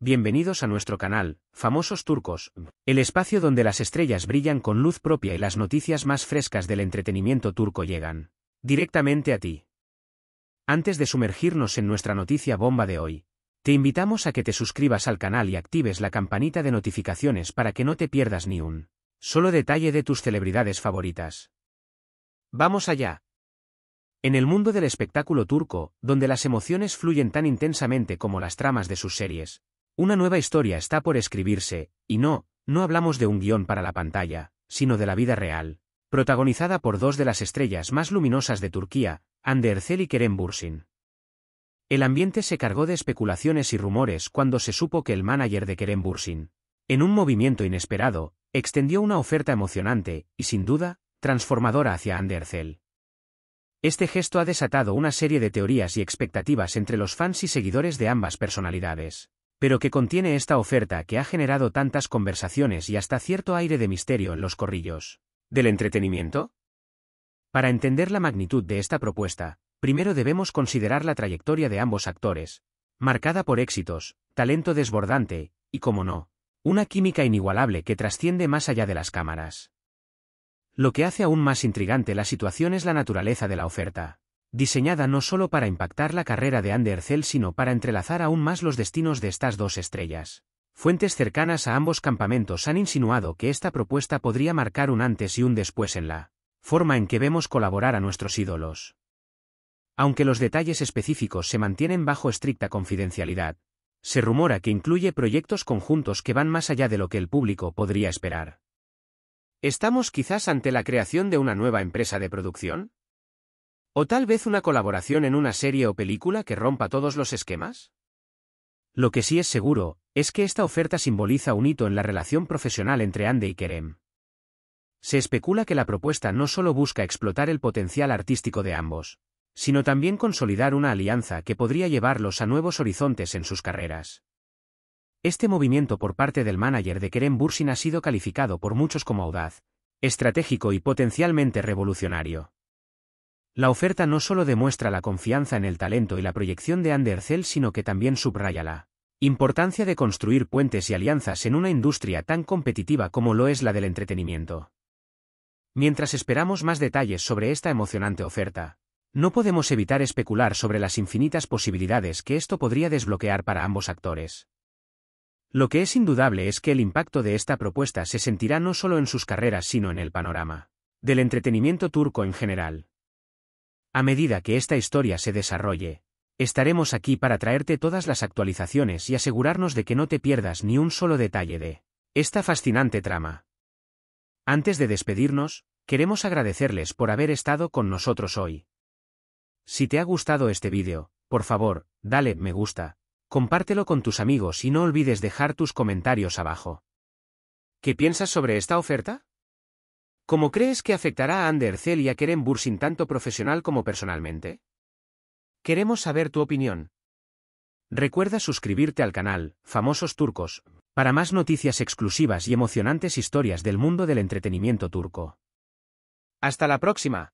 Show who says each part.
Speaker 1: Bienvenidos a nuestro canal, Famosos Turcos, el espacio donde las estrellas brillan con luz propia y las noticias más frescas del entretenimiento turco llegan directamente a ti. Antes de sumergirnos en nuestra noticia bomba de hoy, te invitamos a que te suscribas al canal y actives la campanita de notificaciones para que no te pierdas ni un solo detalle de tus celebridades favoritas. Vamos allá. En el mundo del espectáculo turco, donde las emociones fluyen tan intensamente como las tramas de sus series, una nueva historia está por escribirse, y no, no hablamos de un guión para la pantalla, sino de la vida real, protagonizada por dos de las estrellas más luminosas de Turquía, Anderzel y Kerem Bursin. El ambiente se cargó de especulaciones y rumores cuando se supo que el manager de Kerem Bursin, en un movimiento inesperado, extendió una oferta emocionante y, sin duda, transformadora hacia Anderzel. Este gesto ha desatado una serie de teorías y expectativas entre los fans y seguidores de ambas personalidades pero que contiene esta oferta que ha generado tantas conversaciones y hasta cierto aire de misterio en los corrillos. ¿Del entretenimiento? Para entender la magnitud de esta propuesta, primero debemos considerar la trayectoria de ambos actores, marcada por éxitos, talento desbordante, y como no, una química inigualable que trasciende más allá de las cámaras. Lo que hace aún más intrigante la situación es la naturaleza de la oferta diseñada no solo para impactar la carrera de Anderzel sino para entrelazar aún más los destinos de estas dos estrellas. Fuentes cercanas a ambos campamentos han insinuado que esta propuesta podría marcar un antes y un después en la forma en que vemos colaborar a nuestros ídolos. Aunque los detalles específicos se mantienen bajo estricta confidencialidad, se rumora que incluye proyectos conjuntos que van más allá de lo que el público podría esperar. ¿Estamos quizás ante la creación de una nueva empresa de producción? ¿O tal vez una colaboración en una serie o película que rompa todos los esquemas? Lo que sí es seguro, es que esta oferta simboliza un hito en la relación profesional entre Ande y Kerem. Se especula que la propuesta no solo busca explotar el potencial artístico de ambos, sino también consolidar una alianza que podría llevarlos a nuevos horizontes en sus carreras. Este movimiento por parte del manager de Kerem Bursin ha sido calificado por muchos como audaz, estratégico y potencialmente revolucionario. La oferta no solo demuestra la confianza en el talento y la proyección de Andercell, sino que también subraya la importancia de construir puentes y alianzas en una industria tan competitiva como lo es la del entretenimiento. Mientras esperamos más detalles sobre esta emocionante oferta, no podemos evitar especular sobre las infinitas posibilidades que esto podría desbloquear para ambos actores. Lo que es indudable es que el impacto de esta propuesta se sentirá no solo en sus carreras sino en el panorama del entretenimiento turco en general. A medida que esta historia se desarrolle, estaremos aquí para traerte todas las actualizaciones y asegurarnos de que no te pierdas ni un solo detalle de esta fascinante trama. Antes de despedirnos, queremos agradecerles por haber estado con nosotros hoy. Si te ha gustado este vídeo, por favor, dale me gusta, compártelo con tus amigos y no olvides dejar tus comentarios abajo. ¿Qué piensas sobre esta oferta? ¿Cómo crees que afectará a Andercel y a Kerem Bursin tanto profesional como personalmente? Queremos saber tu opinión. Recuerda suscribirte al canal, Famosos Turcos, para más noticias exclusivas y emocionantes historias del mundo del entretenimiento turco. Hasta la próxima.